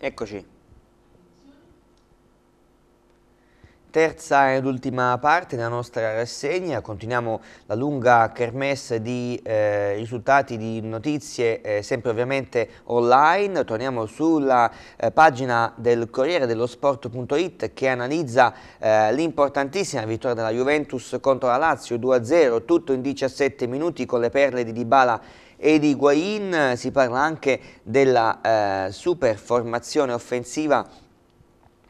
Eccoci. Terza ed ultima parte della nostra rassegna, continuiamo la lunga kermesse di eh, risultati di notizie, eh, sempre ovviamente online, torniamo sulla eh, pagina del Corriere dello Sport.it che analizza eh, l'importantissima vittoria della Juventus contro la Lazio 2-0, tutto in 17 minuti con le perle di Dybala e di Guain, si parla anche della eh, formazione offensiva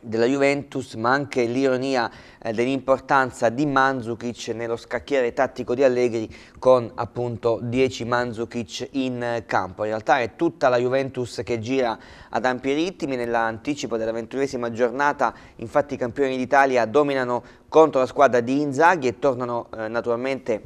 della Juventus ma anche l'ironia eh, dell'importanza di Manzukic nello scacchiere tattico di Allegri con appunto 10 Manzukic in campo. In realtà è tutta la Juventus che gira ad ampi ritmi nell'anticipo della ventunesima giornata infatti i campioni d'Italia dominano contro la squadra di Inzaghi e tornano eh, naturalmente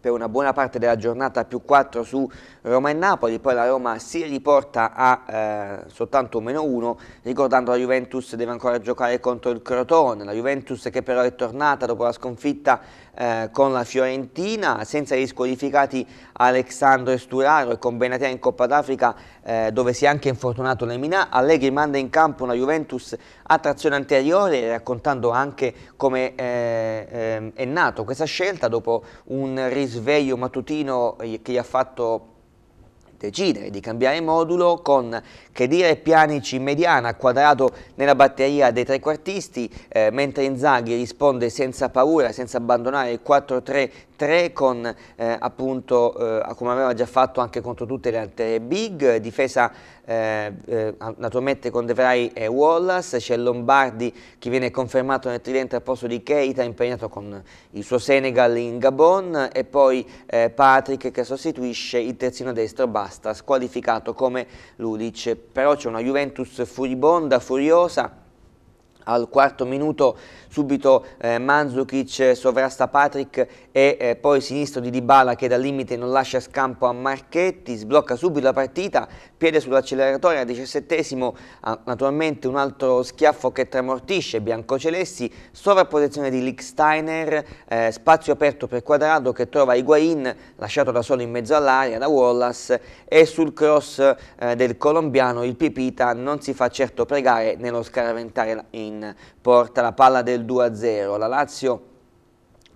per una buona parte della giornata più 4 su Roma e Napoli, poi la Roma si riporta a eh, soltanto meno 1, ricordando la Juventus deve ancora giocare contro il Crotone, la Juventus che però è tornata dopo la sconfitta eh, con la Fiorentina, senza gli squalificati Alexandro Esturaro e con Benatia in Coppa d'Africa eh, dove si è anche infortunato Lemina. Allegri manda in campo una Juventus a trazione anteriore raccontando anche come eh, ehm, è nato questa scelta dopo un risveglio matutino che gli ha fatto decidere di cambiare modulo con Chedira e Pianici mediana, quadrato nella batteria dei trequartisti, eh, mentre Inzaghi risponde senza paura, senza abbandonare il 4-3 3 con eh, appunto eh, come aveva già fatto anche contro tutte le altre big, difesa eh, eh naturalmente con De Vrij e Wallace, c'è Lombardi che viene confermato nel tridente al posto di Keita impegnato con il suo Senegal in Gabon e poi eh, Patrick che sostituisce il terzino destro Basta, squalificato come Ludic, però c'è una Juventus furibonda, furiosa al quarto minuto subito eh, Manzukic eh, sovrasta Patrick e eh, poi sinistro di Dybala che dal limite non lascia scampo a Marchetti, sblocca subito la partita, piede sull'acceleratore al diciassettesimo, naturalmente un altro schiaffo che tramortisce Biancocelessi, sovrapposizione di Licksteiner, eh, spazio aperto per Quadrado che trova Higuain lasciato da solo in mezzo all'aria da Wallace e sul cross eh, del colombiano il Pipita non si fa certo pregare nello scaraventare in porta la palla del 2-0, la Lazio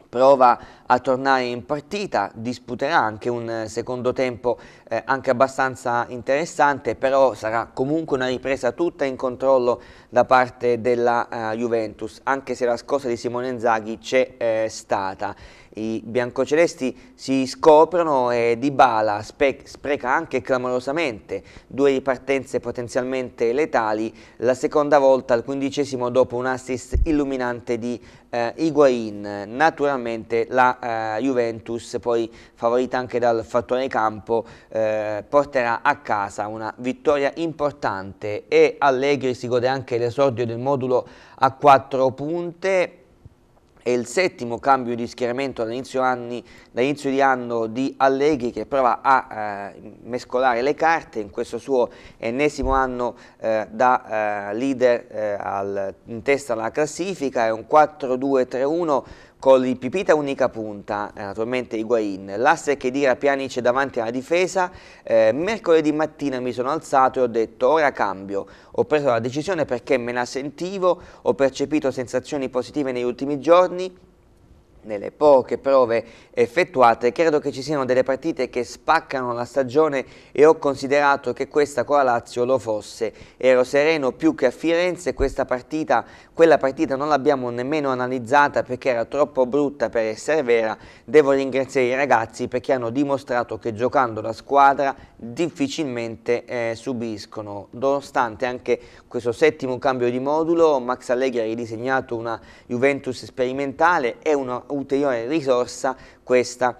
prova a tornare in partita, disputerà anche un eh, secondo tempo eh, anche abbastanza interessante, però sarà comunque una ripresa tutta in controllo da parte della eh, Juventus, anche se la scossa di Simone Zaghi c'è eh, stata i biancocelesti si scoprono e Dybala spreca anche clamorosamente due ripartenze potenzialmente letali, la seconda volta al quindicesimo dopo un assist illuminante di eh, Higuain, naturalmente la eh, Juventus poi favorita anche dal fattore campo eh, porterà a casa una vittoria importante e Allegri si gode anche l'esordio del modulo a quattro punte è il settimo cambio di schieramento dall'inizio da di anno di Allegri che prova a eh, mescolare le carte in questo suo ennesimo anno eh, da eh, leader eh, al, in testa alla classifica, è un 4-2-3-1 con il l'ipipita unica punta, eh, naturalmente Higuain, l'asse che dira Pjanic davanti alla difesa, eh, mercoledì mattina mi sono alzato e ho detto ora cambio, ho preso la decisione perché me la sentivo, ho percepito sensazioni positive negli ultimi giorni, nelle poche prove effettuate, credo che ci siano delle partite che spaccano la stagione e ho considerato che questa con la Lazio lo fosse. Ero sereno più che a Firenze, questa partita, quella partita non l'abbiamo nemmeno analizzata perché era troppo brutta per essere vera. Devo ringraziare i ragazzi perché hanno dimostrato che giocando la squadra difficilmente eh, subiscono. Nonostante anche questo settimo cambio di modulo, Max Allegri ha ridisegnato una Juventus sperimentale e una ulteriore risorsa questa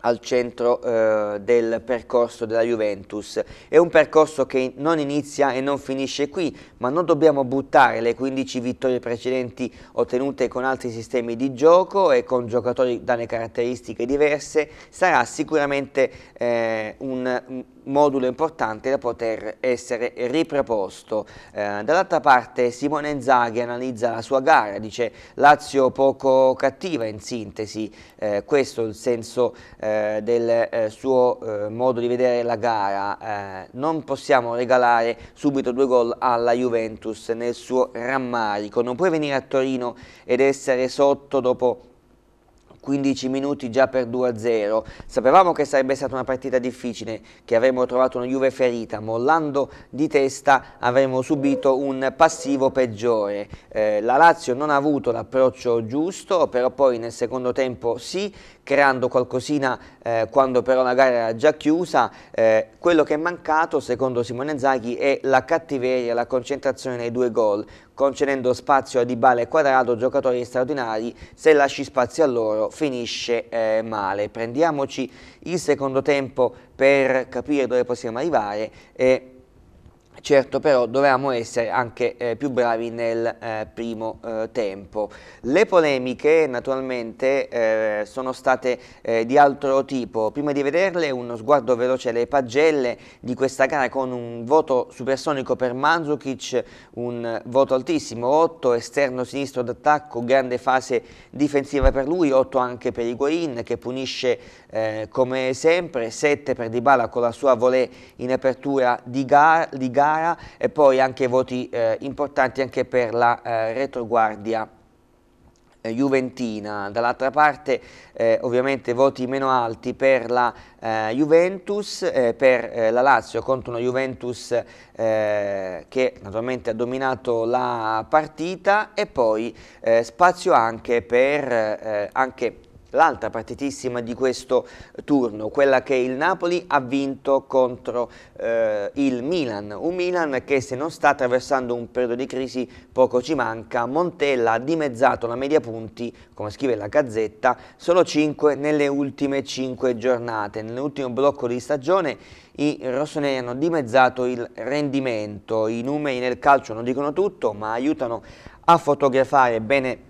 al centro eh, del percorso della Juventus. È un percorso che non inizia e non finisce qui, ma non dobbiamo buttare le 15 vittorie precedenti ottenute con altri sistemi di gioco e con giocatori dalle caratteristiche diverse. Sarà sicuramente eh, un modulo importante da poter essere riproposto. Eh, Dall'altra parte Simone Zaghi analizza la sua gara, dice Lazio poco cattiva in sintesi, eh, questo è il senso eh, del eh, suo eh, modo di vedere la gara, eh, non possiamo regalare subito due gol alla Juventus nel suo rammarico, non puoi venire a Torino ed essere sotto dopo 15 minuti già per 2-0. Sapevamo che sarebbe stata una partita difficile, che avremmo trovato una Juve ferita, mollando di testa avremmo subito un passivo peggiore. Eh, la Lazio non ha avuto l'approccio giusto, però poi nel secondo tempo sì, creando qualcosina eh, quando però la gara era già chiusa. Eh, quello che è mancato, secondo Simone Zaghi, è la cattiveria, la concentrazione nei due gol concedendo spazio a Dybala e Quadrato, giocatori straordinari, se lasci spazio a loro finisce eh, male. Prendiamoci il secondo tempo per capire dove possiamo arrivare e Certo però dovevamo essere anche eh, più bravi nel eh, primo eh, tempo. Le polemiche naturalmente eh, sono state eh, di altro tipo. Prima di vederle uno sguardo veloce alle pagelle di questa gara con un voto supersonico per Mandzukic, un voto altissimo, 8 esterno sinistro d'attacco, grande fase difensiva per lui, 8 anche per Higuain che punisce eh, come sempre, 7 per Dybala con la sua volée in apertura di gara gara e poi anche voti eh, importanti anche per la eh, retroguardia eh, Juventina, dall'altra parte eh, ovviamente voti meno alti per la eh, Juventus, eh, per eh, la Lazio contro una Juventus eh, che naturalmente ha dominato la partita e poi spazio anche per anche L'altra partitissima di questo turno, quella che il Napoli ha vinto contro eh, il Milan, un Milan che se non sta attraversando un periodo di crisi poco ci manca, Montella ha dimezzato la media punti, come scrive la Gazzetta, solo 5 nelle ultime 5 giornate, nell'ultimo blocco di stagione i rossoneri hanno dimezzato il rendimento, i numeri nel calcio non dicono tutto ma aiutano a fotografare bene il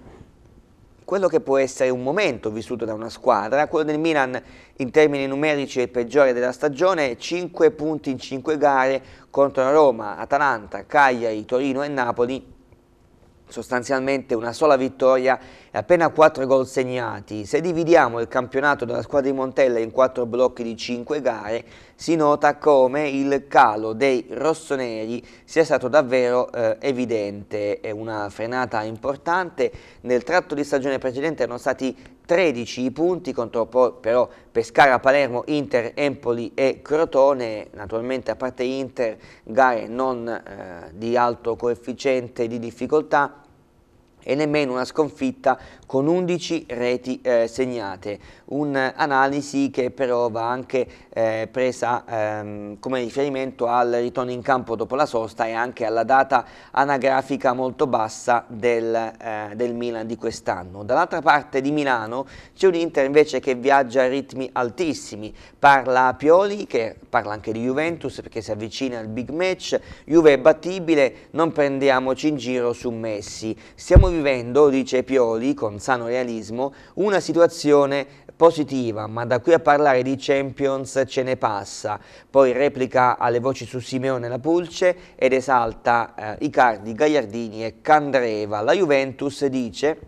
quello che può essere un momento vissuto da una squadra, quello del Milan in termini numerici è il peggiore della stagione, 5 punti in 5 gare contro Roma, Atalanta, Cagliari, Torino e Napoli, sostanzialmente una sola vittoria e appena 4 gol segnati. Se dividiamo il campionato della squadra di Montella in 4 blocchi di 5 gare, si nota come il calo dei rossoneri sia stato davvero eh, evidente. È una frenata importante. Nel tratto di stagione precedente erano stati 13 i punti contro però Pescara, Palermo, Inter, Empoli e Crotone, naturalmente a parte Inter gare non eh, di alto coefficiente di difficoltà, e nemmeno una sconfitta con 11 reti eh, segnate. Un'analisi eh, che però va anche eh, presa ehm, come riferimento al ritorno in campo dopo la sosta e anche alla data anagrafica molto bassa del, eh, del Milan di quest'anno. Dall'altra parte di Milano c'è un Inter invece che viaggia a ritmi altissimi, parla a Pioli che parla anche di Juventus perché si avvicina al big match, Juve è battibile, non prendiamoci in giro su Messi. Stiamo vivendo, dice Pioli, con sano realismo, una situazione positiva, ma da qui a parlare di Champions ce ne passa. Poi replica alle voci su Simeone la Pulce ed esalta eh, Icardi, Gagliardini e Candreva. La Juventus dice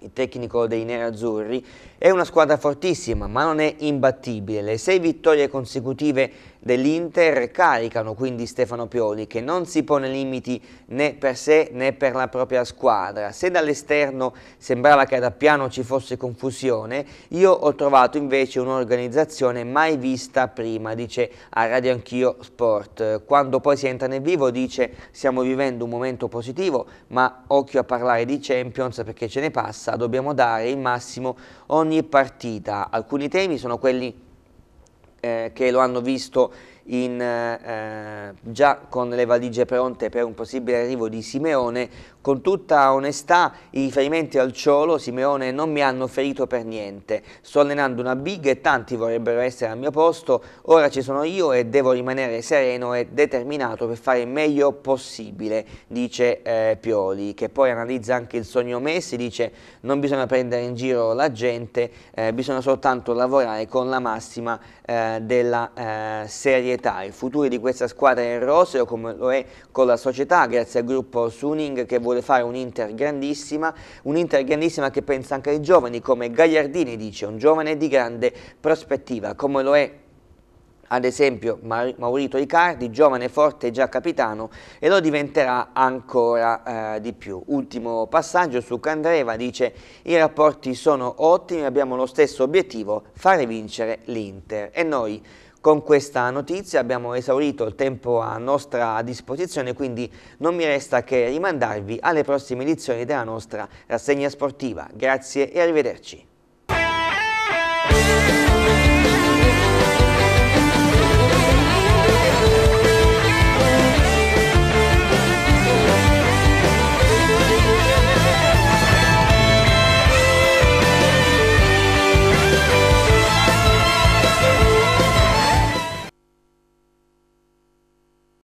il tecnico dei nerazzurri, è una squadra fortissima ma non è imbattibile. Le sei vittorie consecutive dell'Inter caricano quindi Stefano Pioli che non si pone limiti né per sé né per la propria squadra. Se dall'esterno sembrava che ad Appiano ci fosse confusione, io ho trovato invece un'organizzazione mai vista prima, dice a Radio Anch'io Sport. Quando poi si entra nel vivo dice stiamo vivendo un momento positivo ma occhio a parlare di Champions perché ce ne passa bassa, dobbiamo dare il massimo ogni partita. Alcuni temi sono quelli eh, che lo hanno visto in, eh, già con le valigie pronte per un possibile arrivo di Simeone, con tutta onestà i riferimenti al Ciolo, Simeone, non mi hanno ferito per niente. Sto allenando una big e tanti vorrebbero essere al mio posto, ora ci sono io e devo rimanere sereno e determinato per fare il meglio possibile, dice eh, Pioli, che poi analizza anche il sogno Messi, dice non bisogna prendere in giro la gente, eh, bisogna soltanto lavorare con la massima eh, della eh, serietà. Il futuro di questa squadra è in roseo come lo è con la società, grazie al gruppo Suning che vuole vuole fare un'Inter grandissima, un'Inter grandissima che pensa anche ai giovani, come Gagliardini dice, un giovane di grande prospettiva, come lo è ad esempio Maurito Icardi, giovane forte già capitano e lo diventerà ancora eh, di più. Ultimo passaggio su Candreva dice i rapporti sono ottimi, abbiamo lo stesso obiettivo, fare vincere l'Inter e noi con questa notizia abbiamo esaurito il tempo a nostra disposizione, quindi non mi resta che rimandarvi alle prossime edizioni della nostra rassegna sportiva. Grazie e arrivederci.